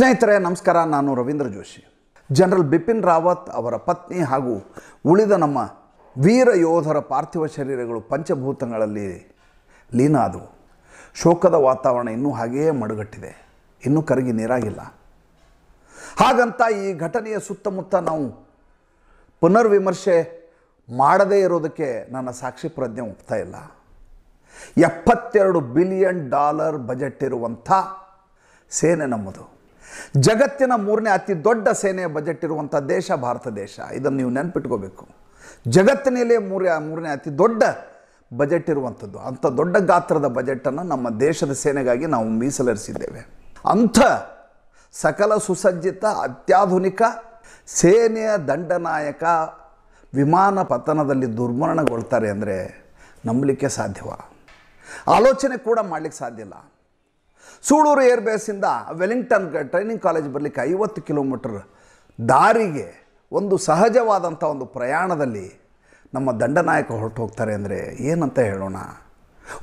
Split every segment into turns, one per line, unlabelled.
ಸ್ನೇಹಿತರೆ ನಮಸ್ಕಾರ ನಾನು ರವೀಂದ್ರ ಜೋಶಿ ಜನರಲ್ ಬಿಪಿನ್ ರಾವತ್ ಅವರ ಪತ್ನಿ ಹಾಗೂ ಉಳಿದ ನಮ್ಮ ವೀರ ಯೋಧರ ಪಾರ್ಥಿವ ಶರೀರಗಳು ಪಂಚಭೂತಗಳಲ್ಲಿ ಲೀನ ಆದವು ಶೋಕದ ವಾತಾವರಣ ಇನ್ನೂ ಹಾಗೆಯೇ ಮಡುಗಟ್ಟಿದೆ ಇನ್ನೂ ಕರಗಿ ನೀರಾಗಿಲ್ಲ ಹಾಗಂತ ಈ ಘಟನೆಯ ಸುತ್ತಮುತ್ತ ನಾವು ಪುನರ್ವಿಮರ್ಶೆ ಮಾಡದೇ ಇರೋದಕ್ಕೆ ನನ್ನ ಸಾಕ್ಷಿ ಪ್ರಜ್ಞೆ ಒಪ್ತಾ ಇಲ್ಲ ಎಪ್ಪತ್ತೆರಡು ಬಿಲಿಯನ್ ಡಾಲರ್ ಬಜೆಟ್ ಇರುವಂಥ ಸೇನೆ ನಮ್ಮದು ಜಗತ್ತಿನ ಮೂರನೇ ಅತಿ ದೊಡ್ಡ ಸೇನೆಯ ಬಜೆಟ್ ಇರುವಂಥ ದೇಶ ಭಾರತ ದೇಶ ಇದನ್ನು ನೀವು ನೆನ್ಪಿಟ್ಕೋಬೇಕು ಜಗತ್ತಿನಲ್ಲೇ ಮೂರೇ ಮೂರನೇ ಅತಿ ದೊಡ್ಡ ಬಜೆಟ್ ಇರುವಂಥದ್ದು ಅಂಥ ದೊಡ್ಡ ಗಾತ್ರದ ಬಜೆಟನ್ನು ನಮ್ಮ ದೇಶದ ಸೇನೆಗಾಗಿ ನಾವು ಮೀಸಲರಿಸಿದ್ದೇವೆ ಅಂಥ ಸಕಲ ಸುಸಜ್ಜಿತ ಅತ್ಯಾಧುನಿಕ ಸೇನೆಯ ದಂಡನಾಯಕ ವಿಮಾನ ಪತನದಲ್ಲಿ ದುರ್ಮರಣಗೊಳ್ತಾರೆ ಅಂದರೆ ನಂಬಲಿಕ್ಕೆ ಸಾಧ್ಯವ ಆಲೋಚನೆ ಕೂಡ ಮಾಡಲಿಕ್ಕೆ ಸಾಧ್ಯ ಇಲ್ಲ ಸೂಳೂರು ಏರ್ಬೇಸಿಂದ ವೆಲಿಂಗ್ಟನ್ ಟ್ರೈನಿಂಗ್ ಕಾಲೇಜ್ ಬರಲಿಕ್ಕೆ ಐವತ್ತು ಕಿಲೋಮೀಟ್ರ್ ದಾರಿಗೆ ಒಂದು ಸಹಜವಾದಂಥ ಒಂದು ಪ್ರಯಾಣದಲ್ಲಿ ನಮ್ಮ ದಂಡನಾಯಕ ಹೊರಟು ಹೋಗ್ತಾರೆ ಅಂದರೆ ಏನಂತ ಹೇಳೋಣ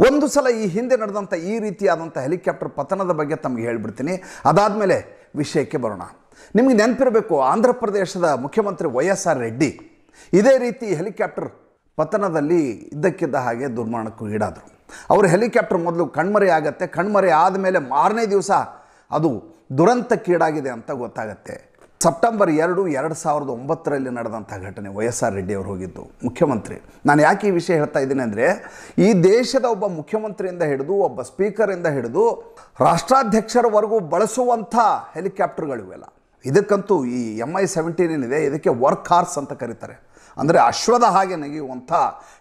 ಒಂದು ಸಲ ಈ ಹಿಂದೆ ನಡೆದಂಥ ಈ ರೀತಿಯಾದಂಥ ಹೆಲಿಕಾಪ್ಟರ್ ಪತನದ ಬಗ್ಗೆ ತಮಗೆ ಹೇಳಿಬಿಡ್ತೀನಿ ಅದಾದಮೇಲೆ ವಿಷಯಕ್ಕೆ ಬರೋಣ ನಿಮಗೆ ನೆನಪಿರಬೇಕು ಆಂಧ್ರ ಪ್ರದೇಶದ ಮುಖ್ಯಮಂತ್ರಿ ವೈ ಎಸ್ ಆರ್ ರೆಡ್ಡಿ ಇದೇ ರೀತಿ ಹೆಲಿಕಾಪ್ಟರ್ ಪತನದಲ್ಲಿ ಇದ್ದಕ್ಕಿದ್ದ ಹಾಗೆ ದುರ್ಮರಣಕ್ಕೂ ಈಡಾದರು ಅವ್ರ ಹೆಲಿಕಾಪ್ಟರ್ ಮೊದಲು ಕಣ್ಮರೆ ಆಗುತ್ತೆ ಕಣ್ಮರೆ ಆದಮೇಲೆ ಮಾರನೇ ದಿವಸ ಅದು ದುರಂತಕ್ಕೀಡಾಗಿದೆ ಅಂತ ಗೊತ್ತಾಗತ್ತೆ ಸೆಪ್ಟೆಂಬರ್ ಎರಡು ಎರಡು ಸಾವಿರದ ಒಂಬತ್ತರಲ್ಲಿ ನಡೆದಂಥ ಘಟನೆ ವೈ ಎಸ್ ಆರ್ ರೆಡ್ಡಿ ಅವರು ಹೋಗಿದ್ದು ಮುಖ್ಯಮಂತ್ರಿ ನಾನು ಯಾಕೆ ಈ ವಿಷಯ ಹೇಳ್ತಾ ಇದ್ದೀನಿ ಅಂದರೆ ಈ ದೇಶದ ಒಬ್ಬ ಮುಖ್ಯಮಂತ್ರಿಯಿಂದ ಹಿಡಿದು ಒಬ್ಬ ಸ್ಪೀಕರಿಂದ ಹಿಡಿದು ರಾಷ್ಟ್ರಾಧ್ಯಕ್ಷರವರೆಗೂ ಬಳಸುವಂಥ ಹೆಲಿಕಾಪ್ಟರ್ಗಳು ಇವೆಲ್ಲ ಇದಕ್ಕಂತೂ ಈ ಎಮ್ ಐ ಸೆವೆಂಟೀನ್ ಏನಿದೆ ಇದಕ್ಕೆ ವರ್ಕ್ ಹಾರ್ಸ್ ಅಂತ ಕರೀತಾರೆ ಅಂದರೆ ಅಶ್ವದ ಹಾಗೆ ನೆಗೆಯುವಂಥ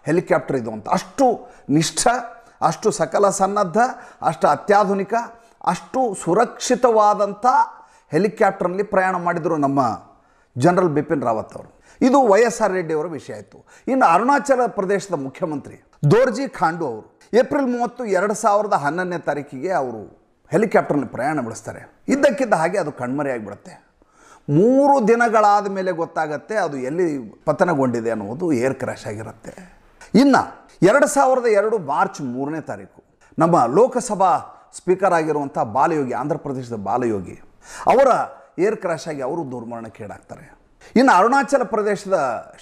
ಹೆಲಿಕಾಪ್ಟರ್ ಇದು ಅಂತ ಅಷ್ಟು ನಿಷ್ಠ ಅಷ್ಟು ಸಕಲ ಸನ್ನದ್ಧ ಅಷ್ಟು ಅತ್ಯಾಧುನಿಕ ಅಷ್ಟು ಸುರಕ್ಷಿತವಾದಂಥ ಹೆಲಿಕ್ಯಾಪ್ಟರ್ನಲ್ಲಿ ಪ್ರಯಾಣ ಮಾಡಿದರು ನಮ್ಮ ಜನರಲ್ ಬಿಪಿನ್ ರಾವತ್ ಅವರು ಇದು ವೈ ಎಸ್ ಆರ್ ರೆಡ್ಡಿಯವರ ವಿಷಯ ಆಯಿತು ಇನ್ನು ಅರುಣಾಚಲ ಪ್ರದೇಶದ ಮುಖ್ಯಮಂತ್ರಿ ದೋರ್ಜಿ ಖಾಂಡು ಅವರು ಏಪ್ರಿಲ್ ಮೂವತ್ತು ಎರಡು ಸಾವಿರದ ಹನ್ನೊಂದನೇ ತಾರೀಕಿಗೆ ಅವರು ಹೆಲಿಕಾಪ್ಟರ್ನಲ್ಲಿ ಪ್ರಯಾಣ ಬೆಳೆಸ್ತಾರೆ ಇದ್ದಕ್ಕಿದ್ದ ಹಾಗೆ ಅದು ಕಣ್ಮರೆಯಾಗಿಬಿಡುತ್ತೆ ಮೂರು ದಿನಗಳಾದ ಮೇಲೆ ಗೊತ್ತಾಗತ್ತೆ ಅದು ಎಲ್ಲಿ ಪತನಗೊಂಡಿದೆ ಅನ್ನುವುದು ಏರ್ ಕ್ರ್ಯಾಶ್ ಆಗಿರುತ್ತೆ ಇನ್ನು ಎರಡು ಸಾವಿರದ ಎರಡು ಮಾರ್ಚ್ ಮೂರನೇ ತಾರೀಕು ನಮ್ಮ ಲೋಕಸಭಾ ಸ್ಪೀಕರ್ ಆಗಿರುವಂಥ ಬಾಲಯೋಗಿ ಆಂಧ್ರ ಪ್ರದೇಶದ ಬಾಲಯೋಗಿ ಅವರ ಏರ್ ಕ್ರಾಶ್ ಆಗಿ ಅವರು ದುರ್ಮರಣಕ್ಕೀಡಾಗ್ತಾರೆ ಇನ್ನು ಅರುಣಾಚಲ ಪ್ರದೇಶದ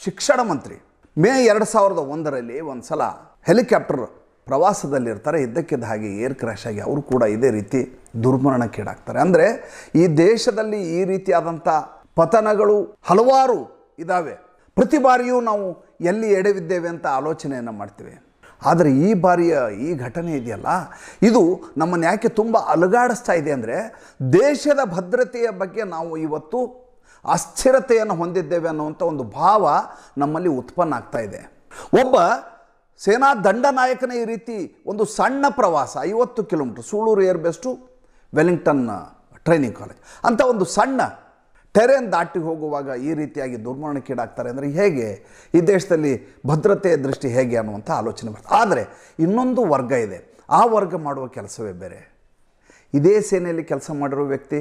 ಶಿಕ್ಷಣ ಮಂತ್ರಿ ಮೇ ಎರಡು ಸಾವಿರದ ಒಂದರಲ್ಲಿ ಒಂದ್ಸಲ ಸಲ ಹೆಲಿಕಾಪ್ಟರ್ ಪ್ರವಾಸದಲ್ಲಿರ್ತಾರೆ ಇದ್ದಕ್ಕಿದ್ದ ಹಾಗೆ ಏರ್ ಕ್ರ್ಯಾಶ್ ಆಗಿ ಅವರು ಕೂಡ ಇದೇ ರೀತಿ ದುರ್ಮರಣಕ್ಕೀಡಾಗ್ತಾರೆ ಅಂದರೆ ಈ ದೇಶದಲ್ಲಿ ಈ ರೀತಿಯಾದಂಥ ಪತನಗಳು ಹಲವಾರು ಇದಾವೆ ಪ್ರತಿ ಬಾರಿಯೂ ನಾವು ಎಲ್ಲಿ ಎಡವಿದ್ದೇವೆ ಅಂತ ಆಲೋಚನೆಯನ್ನು ಮಾಡ್ತೀವಿ ಆದರೆ ಈ ಬಾರಿಯ ಈ ಘಟನೆ ಇದೆಯಲ್ಲ ಇದು ನಮ್ಮನ್ನು ಯಾಕೆ ತುಂಬ ಅಲುಗಾಡಿಸ್ತಾ ಇದೆ ಅಂದರೆ ದೇಶದ ಭದ್ರತೆಯ ಬಗ್ಗೆ ನಾವು ಇವತ್ತು ಅಸ್ಥಿರತೆಯನ್ನು ಹೊಂದಿದ್ದೇವೆ ಅನ್ನುವಂಥ ಒಂದು ಭಾವ ನಮ್ಮಲ್ಲಿ ಉತ್ಪನ್ನ ಆಗ್ತಾ ಇದೆ ಒಬ್ಬ ಸೇನಾ ದಂಡನಾಯಕನ ಈ ರೀತಿ ಒಂದು ಸಣ್ಣ ಪ್ರವಾಸ ಐವತ್ತು kilometre Sulur air base Wellington training college ಅಂಥ ಒಂದು ಸಣ್ಣ ಟೆರೆನ್ ದಾಟಿ ಹೋಗುವಾಗ ಈ ರೀತಿಯಾಗಿ ದುರ್ಮರಣಕ್ಕೀಡಾಗ್ತಾರೆ ಅಂದರೆ ಹೇಗೆ ಈ ದೇಶದಲ್ಲಿ ಭದ್ರತೆಯ ದೃಷ್ಟಿ ಹೇಗೆ ಅನ್ನುವಂಥ ಆಲೋಚನೆ ಬರ್ತದೆ ಆದರೆ ಇನ್ನೊಂದು ವರ್ಗ ಇದೆ ಆ ವರ್ಗ ಮಾಡುವ ಕೆಲಸವೇ ಬೇರೆ ಇದೇ ಸೇನೆಯಲ್ಲಿ ಕೆಲಸ ಮಾಡಿರೋ ವ್ಯಕ್ತಿ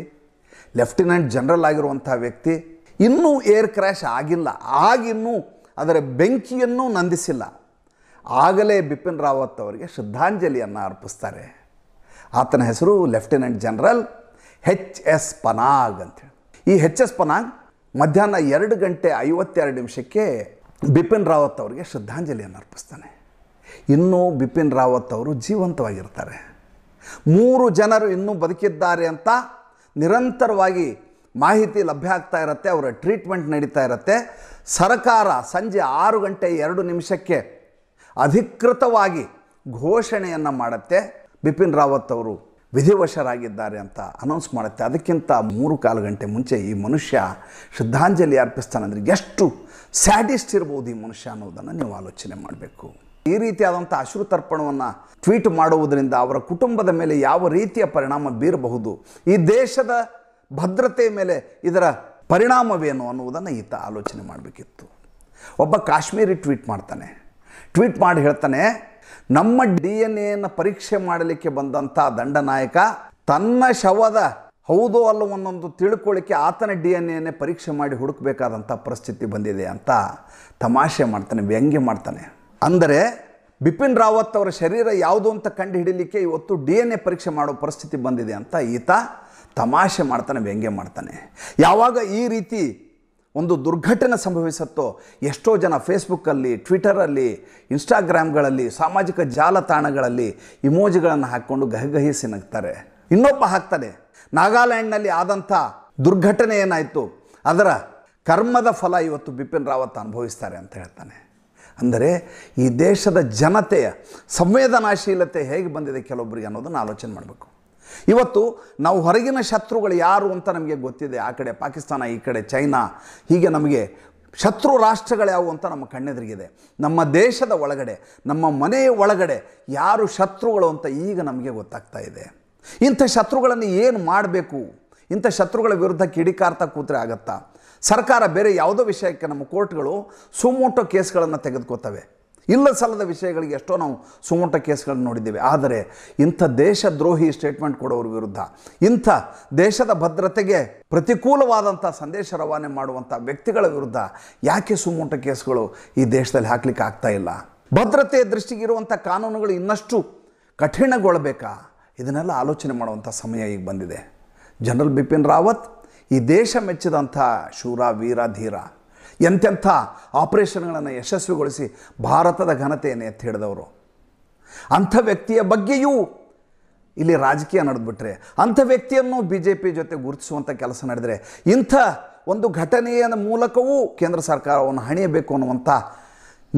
ಲೆಫ್ಟಿನೆಂಟ್ ಜನರಲ್ ಆಗಿರುವಂಥ ವ್ಯಕ್ತಿ ಇನ್ನೂ ಏರ್ ಕ್ರ್ಯಾಶ್ ಆಗಿಲ್ಲ ಆಗಿನ್ನೂ ಅದರ ಬೆಂಕಿಯನ್ನು ನಂದಿಸಿಲ್ಲ ಆಗಲೇ ಬಿಪಿನ್ ರಾವತ್ ಅವರಿಗೆ ಶ್ರದ್ಧಾಂಜಲಿಯನ್ನು ಅರ್ಪಿಸ್ತಾರೆ ಆತನ ಹೆಸರು lieutenant general H S Panag ಅಂತೇಳಿ ಈ ಹೆಚ್ ಎಸ್ ಪನಾಗ್ ಮಧ್ಯಾಹ್ನ ಎರಡು ಗಂಟೆ ಐವತ್ತೆರಡು ನಿಮಿಷಕ್ಕೆ ಬಿಪಿನ್ ರಾವತ್ ಅವರಿಗೆ ಶ್ರದ್ಧಾಂಜಲಿಯನ್ನು ಅರ್ಪಿಸ್ತಾನೆ ಇನ್ನೂ ಬಿಪಿನ್ ರಾವತ್ ಅವರು ಜೀವಂತವಾಗಿರ್ತಾರೆ ಮೂರು ಜನರು ಇನ್ನೂ ಬದುಕಿದ್ದಾರೆ ಅಂತ ನಿರಂತರವಾಗಿ ಮಾಹಿತಿ ಲಭ್ಯ ಆಗ್ತಾ ಇರುತ್ತೆ ಅವರ ಟ್ರೀಟ್ಮೆಂಟ್ ನಡೀತಾ ಇರುತ್ತೆ ಸರ್ಕಾರ ಸಂಜೆ ಆರು ಗಂಟೆ ಎರಡು ನಿಮಿಷಕ್ಕೆ ಅಧಿಕೃತವಾಗಿ ಘೋಷಣೆಯನ್ನು ಮಾಡುತ್ತೆ ಬಿಪಿನ್ ರಾವತ್ ಅವರು ವಿಧಿವಶರಾಗಿದ್ದಾರೆ ಅಂತ ಅನೌನ್ಸ್ ಮಾಡುತ್ತೆ ಅದಕ್ಕಿಂತ ಮೂರು ಕಾಲು ಗಂಟೆ ಮುಂಚೆ ಈ ಮನುಷ್ಯ ಶ್ರದ್ಧಾಂಜಲಿ ಅಂದರೆ ಎಷ್ಟು ಸ್ಯಾಡಿಸ್ಟ್ ಇರ್ಬೋದು ಈ ಮನುಷ್ಯ ಅನ್ನೋದನ್ನು ನೀವು ಆಲೋಚನೆ ಮಾಡಬೇಕು ಈ ರೀತಿಯಾದಂಥ ತರ್ಪಣವನ್ನು ಟ್ವೀಟ್ ಮಾಡುವುದರಿಂದ ಅವರ ಕುಟುಂಬದ ಮೇಲೆ ಯಾವ ರೀತಿಯ ಪರಿಣಾಮ ಬೀರಬಹುದು ಈ ದೇಶದ ಭದ್ರತೆ ಮೇಲೆ ಇದರ ಪರಿಣಾಮವೇನು ಅನ್ನುವುದನ್ನು ಈತ ಆಲೋಚನೆ ಮಾಡಬೇಕಿತ್ತು ಒಬ್ಬ ಕಾಶ್ಮೀರಿ ಟ್ವೀಟ್ ಮಾಡ್ತಾನೆ ಟ್ವೀಟ್ ಮಾಡಿ ಹೇಳ್ತಾನೆ ನಮ್ಮ ಡಿ ಎನ್ ಎಯನ್ನು ಪರೀಕ್ಷೆ ಮಾಡಲಿಕ್ಕೆ ಬಂದಂಥ ದಂಡನಾಯಕ ತನ್ನ ಶವದ ಹೌದು ಒಂದೊಂದು ತಿಳ್ಕೊಳ್ಳಿಕ್ಕೆ ಆತನ ಡಿ ಎನ್ ಎನೇ ಪರೀಕ್ಷೆ ಮಾಡಿ ಹುಡುಕಬೇಕಾದಂಥ ಪರಿಸ್ಥಿತಿ ಬಂದಿದೆ ಅಂತ ತಮಾಷೆ ಮಾಡ್ತಾನೆ ವ್ಯಂಗ್ಯ ಮಾಡ್ತಾನೆ ಅಂದರೆ ಬಿಪಿನ್ ರಾವತ್ ಅವರ ಶರೀರ ಯಾವುದು ಅಂತ ಕಂಡು ಹಿಡಿಲಿಕ್ಕೆ ಇವತ್ತು ಡಿ ಎನ್ ಎ ಪರೀಕ್ಷೆ ಮಾಡೋ ಪರಿಸ್ಥಿತಿ ಬಂದಿದೆ ಅಂತ ಈತ ತಮಾಷೆ ಮಾಡ್ತಾನೆ ವ್ಯಂಗ್ಯ ಮಾಡ್ತಾನೆ ಯಾವಾಗ ಈ ರೀತಿ ಒಂದು ದುರ್ಘಟನೆ ಸಂಭವಿಸುತ್ತೋ ಎಷ್ಟೋ ಜನ ಫೇಸ್ಬುಕ್ಕಲ್ಲಿ ಟ್ವಿಟರಲ್ಲಿ ಇನ್ಸ್ಟಾಗ್ರಾಮ್ಗಳಲ್ಲಿ ಸಾಮಾಜಿಕ ಜಾಲತಾಣಗಳಲ್ಲಿ ಇಮೋಜಿಗಳನ್ನು ಹಾಕ್ಕೊಂಡು ಗಹಗಹಿಸಿ ನಗ್ತಾರೆ ಇನ್ನೊಬ್ಬ ಹಾಕ್ತಾನೆ ನಾಗಾಲ್ಯಾಂಡ್ನಲ್ಲಿ ಆದಂಥ ದುರ್ಘಟನೆ ಏನಾಯಿತು ಅದರ ಕರ್ಮದ ಫಲ ಇವತ್ತು ಬಿಪಿನ್ ರಾವತ್ ಅನುಭವಿಸ್ತಾರೆ ಅಂತ ಹೇಳ್ತಾನೆ ಅಂದರೆ ಈ ದೇಶದ ಜನತೆಯ ಸಂವೇದನಾಶೀಲತೆ ಹೇಗೆ ಬಂದಿದೆ ಕೆಲವೊಬ್ಬರಿಗೆ ಅನ್ನೋದನ್ನು ಆಲೋಚನೆ ಮಾಡಬೇಕು ಇವತ್ತು ನಾವು ಹೊರಗಿನ ಶತ್ರುಗಳು ಯಾರು ಅಂತ ನಮಗೆ ಗೊತ್ತಿದೆ ಆ ಕಡೆ ಪಾಕಿಸ್ತಾನ ಈ ಕಡೆ ಚೈನಾ ಹೀಗೆ ನಮಗೆ ಶತ್ರು ರಾಷ್ಟ್ರಗಳು ಯಾವುವು ಅಂತ ನಮ್ಮ ಕಣ್ಣೆದುರಿಗಿದೆ ನಮ್ಮ ದೇಶದ ಒಳಗಡೆ ನಮ್ಮ ಮನೆಯ ಒಳಗಡೆ ಯಾರು ಶತ್ರುಗಳು ಅಂತ ಈಗ ನಮಗೆ ಗೊತ್ತಾಗ್ತಾ ಇದೆ ಇಂಥ ಶತ್ರುಗಳನ್ನು ಏನು ಮಾಡಬೇಕು ಇಂಥ ಶತ್ರುಗಳ ವಿರುದ್ಧ ಕಿಡಿಕಾರ್ತಾ ಕೂತ್ರೆ ಆಗತ್ತಾ ಸರ್ಕಾರ ಬೇರೆ ಯಾವುದೋ ವಿಷಯಕ್ಕೆ ನಮ್ಮ ಕೋರ್ಟ್ಗಳು ಸುಮೋಟೋ ಕೇಸ್ಗಳನ್ನು ತೆಗೆದುಕೋತವೆ ಇಲ್ಲ ಸಲ್ಲದ ವಿಷಯಗಳಿಗೆ ಎಷ್ಟೋ ನಾವು ಸುಮೋಟ ಕೇಸ್ಗಳನ್ನು ನೋಡಿದ್ದೇವೆ ಆದರೆ ಇಂಥ ದೇಶ ದ್ರೋಹಿ ಸ್ಟೇಟ್ಮೆಂಟ್ ಕೊಡೋರ ವಿರುದ್ಧ ಇಂಥ ದೇಶದ ಭದ್ರತೆಗೆ ಪ್ರತಿಕೂಲವಾದಂಥ ಸಂದೇಶ ರವಾನೆ ಮಾಡುವಂಥ ವ್ಯಕ್ತಿಗಳ ವಿರುದ್ಧ ಯಾಕೆ ಸುಮೋಟ ಕೇಸ್ಗಳು ಈ ದೇಶದಲ್ಲಿ ಹಾಕ್ಲಿಕ್ಕೆ ಆಗ್ತಾ ಇಲ್ಲ ಭದ್ರತೆಯ ದೃಷ್ಟಿಗೆ ಇರುವಂಥ ಕಾನೂನುಗಳು ಇನ್ನಷ್ಟು ಕಠಿಣಗೊಳ್ಳಬೇಕಾ ಇದನ್ನೆಲ್ಲ ಆಲೋಚನೆ ಮಾಡುವಂಥ ಸಮಯ ಈಗ ಬಂದಿದೆ ಜನರಲ್ ಬಿಪಿನ್ ರಾವತ್ ಈ ದೇಶ ಮೆಚ್ಚಿದಂಥ ಶೂರ ವೀರ ಧೀರ ಎಂತೆಂಥ ಆಪರೇಷನ್ಗಳನ್ನು ಯಶಸ್ವಿಗೊಳಿಸಿ ಭಾರತದ ಘನತೆಯನ್ನು ಎತ್ತಿ ಹಿಡಿದವರು ಅಂಥ ವ್ಯಕ್ತಿಯ ಬಗ್ಗೆಯೂ ಇಲ್ಲಿ ರಾಜಕೀಯ ನಡೆದುಬಿಟ್ರೆ ಅಂಥ ವ್ಯಕ್ತಿಯನ್ನು ಬಿ ಜೆ ಪಿ ಜೊತೆ ಗುರುತಿಸುವಂಥ ಕೆಲಸ ನಡೆದರೆ ಇಂಥ ಒಂದು ಘಟನೆಯ ಮೂಲಕವೂ ಕೇಂದ್ರ ಸರ್ಕಾರವನ್ನು ಹಣಿಯಬೇಕು ಅನ್ನುವಂಥ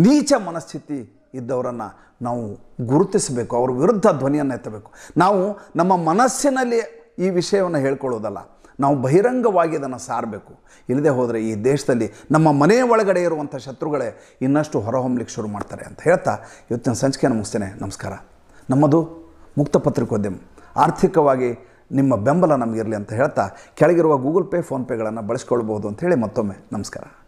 ನೀಚ ಮನಸ್ಥಿತಿ ಇದ್ದವರನ್ನು ನಾವು ಗುರುತಿಸಬೇಕು ಅವ್ರ ವಿರುದ್ಧ ಧ್ವನಿಯನ್ನು ಎತ್ತಬೇಕು ನಾವು ನಮ್ಮ ಮನಸ್ಸಿನಲ್ಲಿ ಈ ವಿಷಯವನ್ನು ಹೇಳ್ಕೊಳ್ಳೋದಲ್ಲ ನಾವು ಬಹಿರಂಗವಾಗಿ ಅದನ್ನು ಸಾರಬೇಕು ಇಲ್ಲದೆ ಹೋದರೆ ಈ ದೇಶದಲ್ಲಿ ನಮ್ಮ ಮನೆಯ ಒಳಗಡೆ ಇರುವಂಥ ಶತ್ರುಗಳೇ ಇನ್ನಷ್ಟು ಹೊರಹೊಮ್ಮಲಿಕ್ಕೆ ಶುರು ಮಾಡ್ತಾರೆ ಅಂತ ಹೇಳ್ತಾ ಇವತ್ತಿನ ಸಂಚಿಕೆಯನ್ನು ಮುಗಿಸ್ತೇನೆ ನಮಸ್ಕಾರ ನಮ್ಮದು ಮುಕ್ತ ಪತ್ರಿಕೋದ್ಯಮ ಆರ್ಥಿಕವಾಗಿ ನಿಮ್ಮ ಬೆಂಬಲ ನಮಗಿರಲಿ ಅಂತ ಹೇಳ್ತಾ ಕೆಳಗಿರುವ ಗೂಗಲ್ ಪೇ ಫೋನ್ಪೇಗಳನ್ನು ಬಳಸ್ಕೊಳ್ಬೋದು ಹೇಳಿ ಮತ್ತೊಮ್ಮೆ ನಮಸ್ಕಾರ